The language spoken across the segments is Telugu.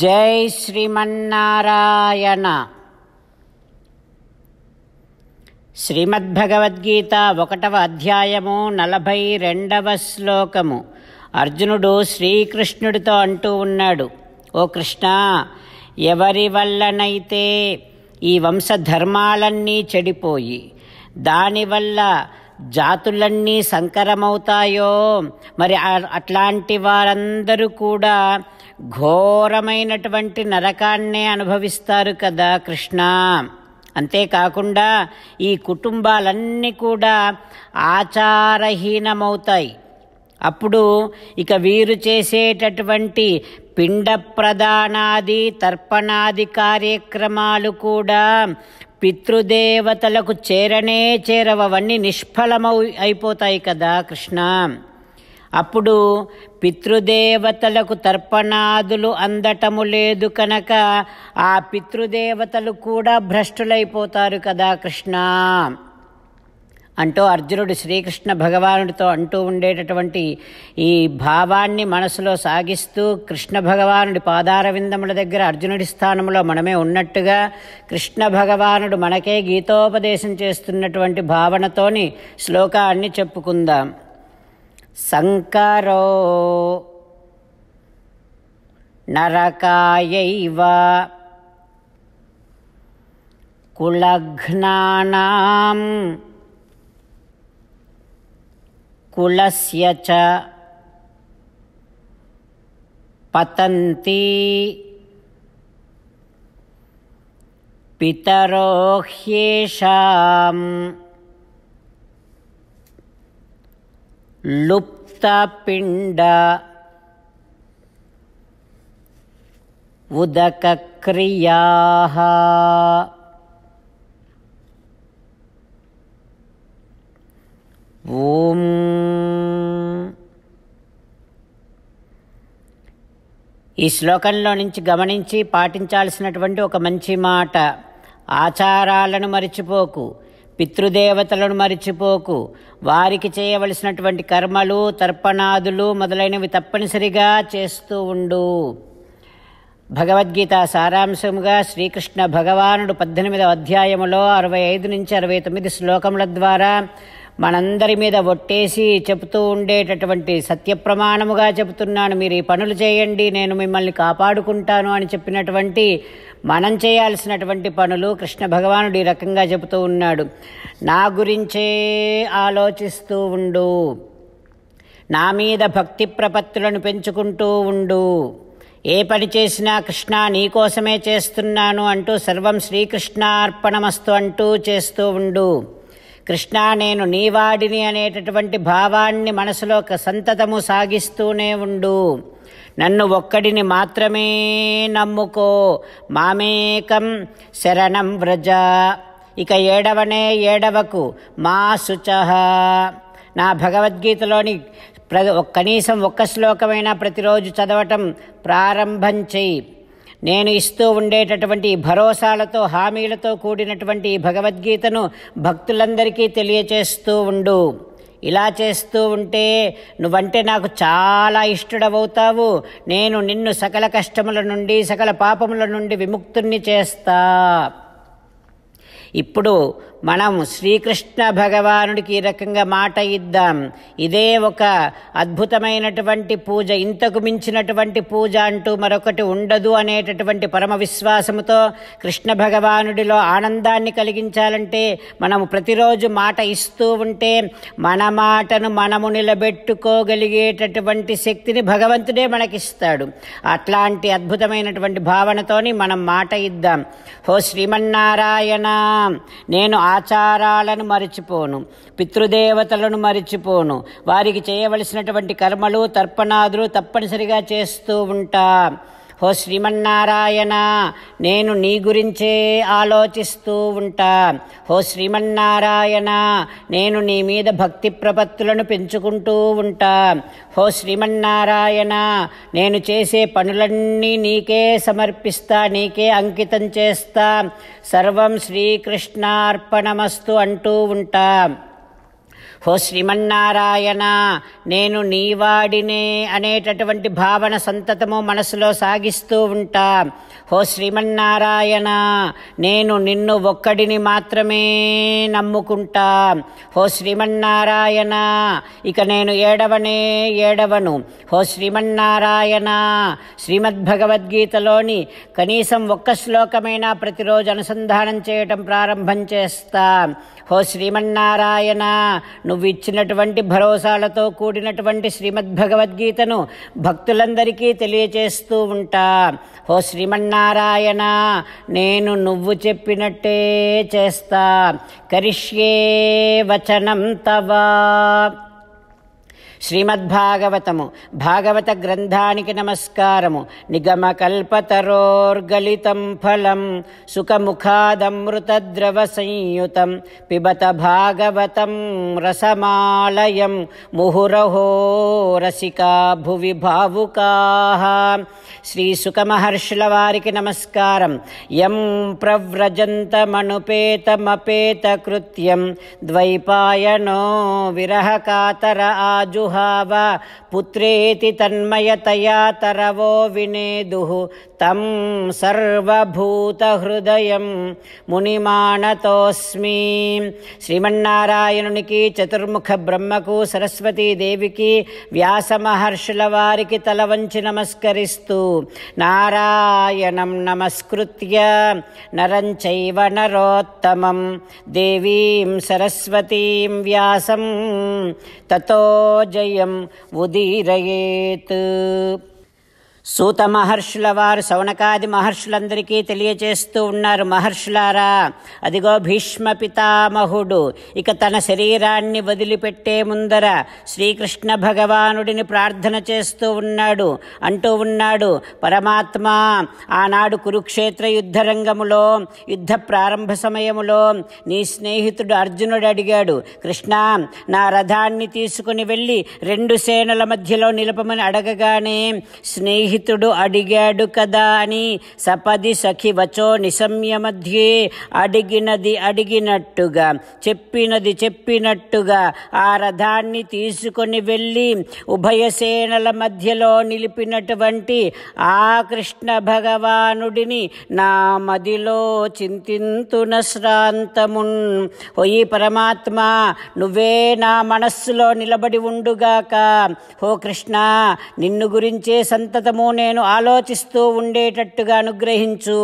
జై శ్రీమన్నారాయణ శ్రీమద్భగవద్గీత ఒకటవ అధ్యాయము నలభై రెండవ శ్లోకము అర్జునుడు శ్రీకృష్ణుడితో అంటూ ఉన్నాడు ఓ కృష్ణ ఎవరి వల్లనైతే ఈ వంశధర్మాలన్నీ చెడిపోయి దానివల్ల జాతులన్నీ సంకరమవుతాయో మరి అట్లాంటి వారందరూ కూడా ఘోరమైనటువంటి నరకాన్నే అనుభవిస్తారు కదా కృష్ణ అంతేకాకుండా ఈ కుటుంబాలన్నీ కూడా ఆచారహీనమవుతాయి అప్పుడు ఇక వీరు చేసేటటువంటి పిండ ప్రధానాది తర్పణాది కార్యక్రమాలు కూడా పితృదేవతలకు చేరనే చేరవన్నీ నిష్ఫలమై అయిపోతాయి కదా కృష్ణ అప్పుడు పితృదేవతలకు తర్పణాదులు అందటము లేదు కనుక ఆ పితృదేవతలు కూడా భ్రష్టులైపోతారు కదా కృష్ణ అంటూ అర్జునుడు శ్రీకృష్ణ భగవానుడితో అంటూ ఉండేటటువంటి ఈ భావాన్ని మనసులో సాగిస్తూ కృష్ణ భగవానుడి పాదారవిందముల దగ్గర అర్జునుడి స్థానంలో మనమే ఉన్నట్టుగా కృష్ణ భగవానుడు మనకే గీతోపదేశం చేస్తున్నటువంటి భావనతోని శ్లోకాన్ని చెప్పుకుందాం सङ्करोणरकायैव कुलघ्नानाम् कुलस्य च पतन्ति पितरोह्येषाम् లుప్తపిండ उदकक्रियाः ॐ ఈ శ్లోకంలో నుంచి గమనించి పాటించాల్సినటువంటి ఒక మంచి మాట ఆచారాలను మరిచిపోకు పితృదేవతలను మరిచిపోకు వారికి చేయవలసినటువంటి కర్మలు తర్పణాదులు మొదలైనవి తప్పనిసరిగా చేస్తూ ఉండు భగవద్గీత సారాంశముగా శ్రీకృష్ణ భగవానుడు పద్దెనిమిదవ అధ్యాయములో అరవై ఐదు నుంచి అరవై తొమ్మిది శ్లోకముల ద్వారా మనందరి మీద ఒట్టేసి చెబుతూ ఉండేటటువంటి సత్యప్రమాణముగా చెబుతున్నాను మీరు ఈ పనులు చేయండి నేను మిమ్మల్ని కాపాడుకుంటాను అని చెప్పినటువంటి మనం చేయాల్సినటువంటి పనులు కృష్ణ భగవానుడు ఈ రకంగా చెబుతూ ఉన్నాడు నా గురించే ఆలోచిస్తూ ఉండు నా మీద భక్తి ప్రపత్తులను పెంచుకుంటూ ఉండు ఏ పని చేసినా కృష్ణ నీకోసమే చేస్తున్నాను అంటూ సర్వం శ్రీకృష్ణార్పణమస్తు అంటూ చేస్తూ ఉండు కృష్ణా నేను నీవాడిని అనేటటువంటి భావాన్ని మనసులో సంతతము సాగిస్తూనే ఉండు నన్ను ఒక్కడిని మాత్రమే నమ్ముకో మామేకం శరణం వ్రజ ఇక ఏడవనే ఏడవకు మా శుచ నా భగవద్గీతలోని ప్ర కనీసం ఒక్క శ్లోకమైనా ప్రతిరోజు చదవటం ప్రారంభం చెయ్యి నేను ఇస్తూ ఉండేటటువంటి భరోసాలతో హామీలతో కూడినటువంటి భగవద్గీతను భక్తులందరికీ తెలియచేస్తూ ఉండు ఇలా చేస్తూ ఉంటే నువ్వంటే నాకు చాలా ఇష్టడవవుతావు నేను నిన్ను సకల కష్టముల నుండి సకల పాపముల నుండి విముక్తుణ్ణి చేస్తా ఇప్పుడు మనం శ్రీకృష్ణ భగవానుడికి ఈ రకంగా మాట ఇద్దాం ఇదే ఒక అద్భుతమైనటువంటి పూజ ఇంతకు మించినటువంటి పూజ అంటూ మరొకటి ఉండదు అనేటటువంటి పరమ విశ్వాసముతో కృష్ణ భగవానుడిలో ఆనందాన్ని కలిగించాలంటే మనము ప్రతిరోజు మాట ఇస్తూ ఉంటే మన మాటను మనము నిలబెట్టుకోగలిగేటటువంటి శక్తిని భగవంతుడే మనకిస్తాడు అట్లాంటి అద్భుతమైనటువంటి భావనతోని మనం మాట ఇద్దాం హో శ్రీమన్నారాయణ నేను ఆచారాలను మరిచిపోను పితృదేవతలను మరిచిపోను వారికి చేయవలసినటువంటి కర్మలు తర్పణాదులు తప్పనిసరిగా చేస్తూ ఉంటా హో శ్రీమన్నారాయణ నేను నీ గురించే ఆలోచిస్తూ ఉంటా హో శ్రీమన్నారాయణ నేను నీ మీద భక్తి ప్రపత్తులను పెంచుకుంటూ ఉంటా హో శ్రీమన్నారాయణ నేను చేసే పనులన్నీ నీకే సమర్పిస్తా నీకే అంకితం చేస్తా సర్వం శ్రీకృష్ణార్పణమస్తు అంటూ ఉంటా హో శ్రీమన్నారాయణ నేను నీవాడినే అనేటటువంటి భావన సంతతము మనసులో సాగిస్తూ ఉంటా హో శ్రీమన్నారాయణ నేను నిన్ను ఒక్కడిని మాత్రమే నమ్ముకుంటా హో శ్రీమన్నారాయణ ఇక నేను ఏడవనే ఏడవను హో శ్రీమన్నారాయణ శ్రీమద్భగవద్గీతలోని కనీసం ఒక్క శ్లోకమైనా ప్రతిరోజు అనుసంధానం చేయటం ప్రారంభం చేస్తా హో శ్రీమన్నారాయణ నువ్వు ఇచ్చినటువంటి భరోసాలతో కూడినటువంటి శ్రీమద్భగవద్గీతను భక్తులందరికీ తెలియచేస్తూ ఉంటా ఓ శ్రీమన్నారాయణ నేను నువ్వు చెప్పినట్టే చేస్తా కరిష్యే వచనం తవా శ్రీమద్భాగవతము భాగవత గ్రంథానికి నమస్కారము నిగమకల్పతరోర్గలితం ఫలం సుఖముఖాదమృతద్రవ సంయుతం పిబత భాగవతం రసమాలయం ముహురహో రసికా భువి భావుకా శ్రీ సుఖమహర్షుల వారికి నమస్కారం ఎం ప్రవ్రజంతమనుపేతమపేతకృత్యం ద్వైపాయనో విరహకాతర ఆజు జుహావ పుత్రేతి తన్మయతయా తరవో వినేదు తం సర్వభూతహృదయం మునిమానతోస్మి శ్రీమన్నారాయణునికి చతుర్ముఖ బ్రహ్మకు సరస్వతీదేవికి వ్యాస మహర్షుల వారికి తల వంచి నమస్కరిస్తూ నారాయణం నమస్కృత్య నరంచైవ నరోత్తమం దేవీం సరస్వతీం వ్యాసం తతో జ यम् उदीरयेत् సూత మహర్షుల వారు శౌనకాది మహర్షులందరికీ తెలియచేస్తూ ఉన్నారు మహర్షులారా అదిగో భీష్మ పితామహుడు ఇక తన శరీరాన్ని వదిలిపెట్టే ముందర శ్రీకృష్ణ భగవానుడిని ప్రార్థన చేస్తూ ఉన్నాడు అంటూ ఉన్నాడు పరమాత్మ ఆనాడు కురుక్షేత్ర యుద్ధరంగములో యుద్ధ ప్రారంభ సమయములో నీ స్నేహితుడు అర్జునుడు అడిగాడు కృష్ణ నా రథాన్ని తీసుకుని వెళ్ళి రెండు సేనల మధ్యలో నిలపమని అడగగానే స్నేహి స్నేహితుడు అడిగాడు కదా అని సపది సఖి నిశమ్య నిసంయమధ్యే అడిగినది అడిగినట్టుగా చెప్పినది చెప్పినట్టుగా ఆ రథాన్ని తీసుకొని వెళ్ళి ఉభయసేనల మధ్యలో నిలిపినటువంటి ఆ కృష్ణ భగవానుడిని నా మదిలో చింతింతున శ్రాంతమున్ ఓయి పరమాత్మ నువ్వే నా మనస్సులో నిలబడి ఉండుగాక ఓ కృష్ణ నిన్ను గురించే సంతతము నేను ఆలోచిస్తూ ఉండేటట్టుగా అనుగ్రహించు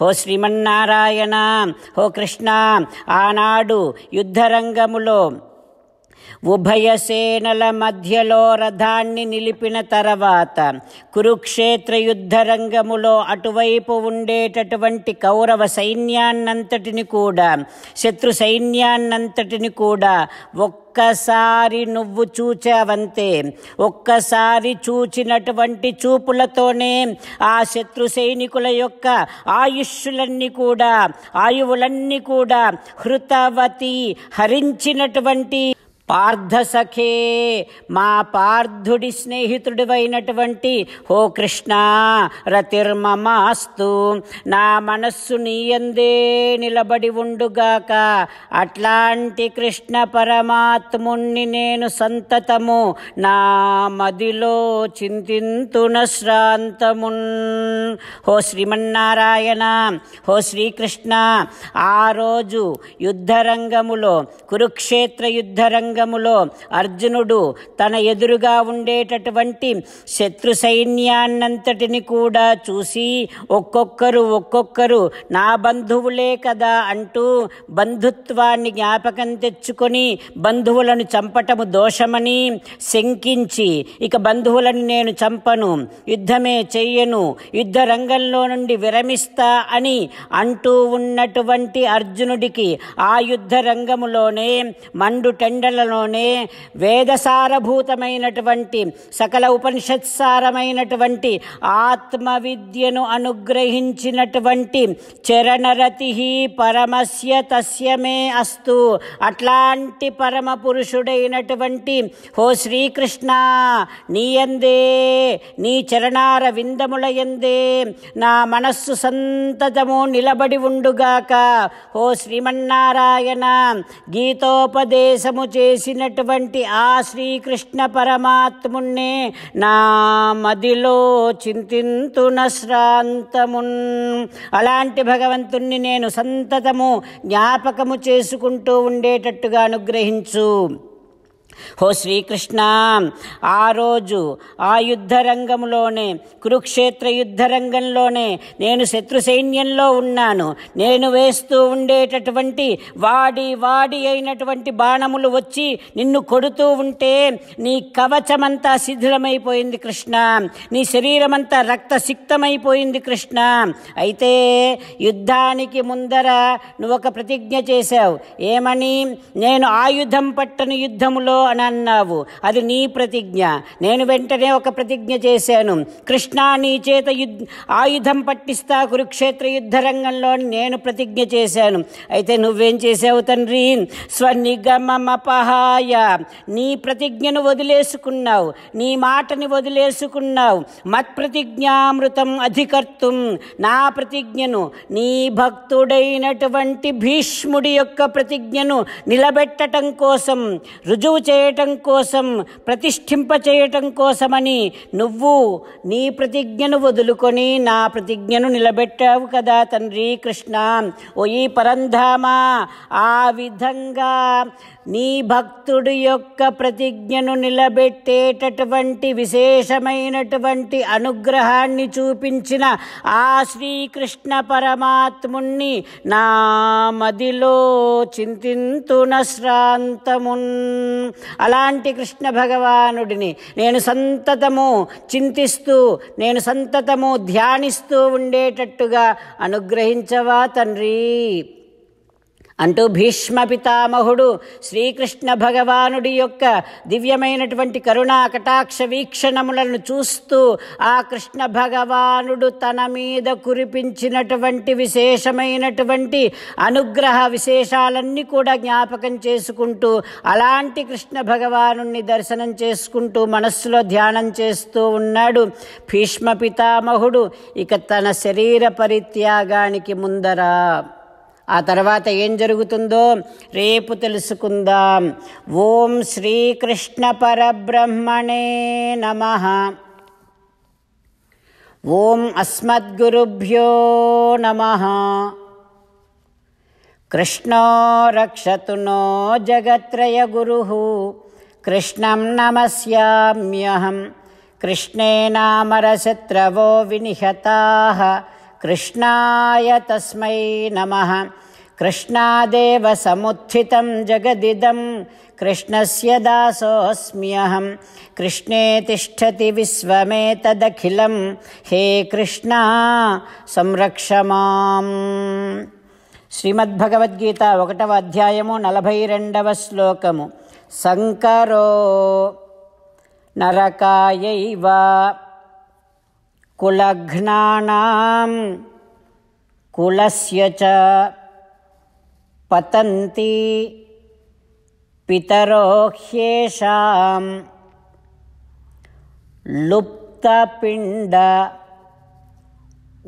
హో శ్రీమన్నారాయణ హో కృష్ణ ఆనాడు యుద్ధరంగములో ఉభయ సేనల మధ్యలో రథాన్ని నిలిపిన తర్వాత కురుక్షేత్ర యుద్ధరంగములో అటువైపు ఉండేటటువంటి కౌరవ సైన్యాన్నంతటిని కూడా శత్రు సైన్యాన్నంతటిని కూడా ఒక్కసారి నువ్వు చూచావంతే ఒక్కసారి చూచినటువంటి చూపులతోనే ఆ శత్రు సైనికుల యొక్క ఆయుష్లన్నీ కూడా ఆయువులన్నీ కూడా హృతవతి హరించినటువంటి పార్థసఖే మా పార్థుడి స్నేహితుడివైనటువంటి హో కృష్ణ రతిర్మమాస్తు నా మనస్సు నీయందే నిలబడి ఉండుగాక అట్లాంటి కృష్ణ పరమాత్ముణ్ణి నేను సంతతము నా మదిలో చింతింతున శ్రాంతమున్ హో శ్రీమన్నారాయణ హో శ్రీకృష్ణ ఆ రోజు యుద్ధరంగములో కురుక్షేత్ర యుద్ధరంగ రంగములో అర్జునుడు తన ఎదురుగా ఉండేటటువంటి శత్రు సైన్యాన్నంతటిని కూడా చూసి ఒక్కొక్కరు ఒక్కొక్కరు నా బంధువులే కదా అంటూ బంధుత్వాన్ని జ్ఞాపకం తెచ్చుకొని బంధువులను చంపటము దోషమని శంకించి ఇక బంధువులను నేను చంపను యుద్ధమే చెయ్యను యుద్ధ రంగంలో నుండి విరమిస్తా అని అంటూ ఉన్నటువంటి అర్జునుడికి ఆ యుద్ధ రంగములోనే మండు టెండల గ్రంథాలలోనే వేదసారభూతమైనటువంటి సకల ఉపనిషత్సారమైనటువంటి ఆత్మవిద్యను అనుగ్రహించినటువంటి చరణరతి పరమస్య తస్యమే అస్తు అట్లాంటి పరమ పురుషుడైనటువంటి హో శ్రీకృష్ణ నీయందే నీ చరణార విందములయందే నా మనస్సు సంతతము నిలబడి ఉండుగాక హో శ్రీమన్నారాయణ గీతోపదేశము చే చేసినటువంటి ఆ శ్రీకృష్ణ పరమాత్మున్నే నా మదిలో చింతింతున శ్రాంతమున్ అలాంటి భగవంతుణ్ణి నేను సంతతము జ్ఞాపకము చేసుకుంటూ ఉండేటట్టుగా అనుగ్రహించు హో శ్రీకృష్ణ ఆ రోజు ఆ యుద్ధ రంగంలోనే కురుక్షేత్ర యుద్ధ రంగంలోనే నేను శత్రు సైన్యంలో ఉన్నాను నేను వేస్తూ ఉండేటటువంటి వాడి వాడి అయినటువంటి బాణములు వచ్చి నిన్ను కొడుతూ ఉంటే నీ కవచమంతా శిథిలమైపోయింది కృష్ణ నీ శరీరమంతా రక్తసిక్తమైపోయింది కృష్ణ అయితే యుద్ధానికి ముందర నువ్వు ఒక ప్రతిజ్ఞ చేశావు ఏమని నేను ఆయుధం పట్టని యుద్ధములో అని అన్నావు అది నీ ప్రతిజ్ఞ నేను వెంటనే ఒక ప్రతిజ్ఞ చేశాను కృష్ణ నీ చేత యుద్ ఆయుధం పట్టిస్తా కురుక్షేత్ర యుద్ధ రంగంలో నేను ప్రతిజ్ఞ చేశాను అయితే నువ్వేం చేసావు తండ్రి స్వనిగమపహాయ నీ ప్రతిజ్ఞను వదిలేసుకున్నావు నీ మాటని వదిలేసుకున్నావు మత్ప్రతిజ్ఞామృతం అధికర్తం నా ప్రతిజ్ఞను నీ భక్తుడైనటువంటి భీష్ముడి యొక్క ప్రతిజ్ఞను నిలబెట్టడం కోసం రుజువు చే చేయటం కోసం ప్రతిష్ఠింప చేయటం కోసమని నువ్వు నీ ప్రతిజ్ఞను వదులుకొని నా ప్రతిజ్ఞను నిలబెట్టావు కదా తండ్రి కృష్ణ ఓయి పరంధామా ఆ విధంగా నీ భక్తుడి యొక్క ప్రతిజ్ఞను నిలబెట్టేటటువంటి విశేషమైనటువంటి అనుగ్రహాన్ని చూపించిన ఆ శ్రీకృష్ణ పరమాత్ముణ్ణి నా మదిలో చింతింతున శ్రాంతమున్ అలాంటి కృష్ణ భగవానుడిని నేను సంతతము చింతిస్తూ నేను సంతతము ధ్యానిస్తూ ఉండేటట్టుగా అనుగ్రహించవా తండ్రి అంటూ భీష్మ పితామహుడు శ్రీకృష్ణ భగవానుడి యొక్క దివ్యమైనటువంటి కరుణా కటాక్ష వీక్షణములను చూస్తూ ఆ కృష్ణ భగవానుడు తన మీద కురిపించినటువంటి విశేషమైనటువంటి అనుగ్రహ విశేషాలన్నీ కూడా జ్ఞాపకం చేసుకుంటూ అలాంటి కృష్ణ భగవాను దర్శనం చేసుకుంటూ మనస్సులో ధ్యానం చేస్తూ ఉన్నాడు భీష్మ పితామహుడు ఇక తన శరీర పరిత్యాగానికి ముందరా आ तर्वात రేపు తెలుసుకుందాం ఓం శ్రీకృష్ణ नमः నమ ఓం नमः कृष्णो కృష్ణ రక్షతు जगत्रय జగత్రయ कृष्णं नमस्याम्यहं कृष्णे नामरशत्रवो विनिहताः कृष्णाय तस्मै नमः कृष्णादेव समुत्थितं जगदिदं कृष्णस्य दासोऽस्म्यहं कृष्णे तिष्ठति विश्वमेतदखिलं हे कृष्णा संरक्ष मां श्रीमद्भगवद्गीता वकटव अध्यायमु श्लोकमु सङ्करो नरकायैव कुलघ्नानां कुलस्य च पितरो पितरोह्येषां लुप्तपिण्ड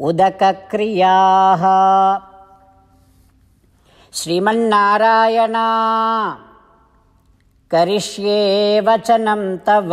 उदकक्रियाः श्रीमन्नारायणा करिष्ये वचनं तव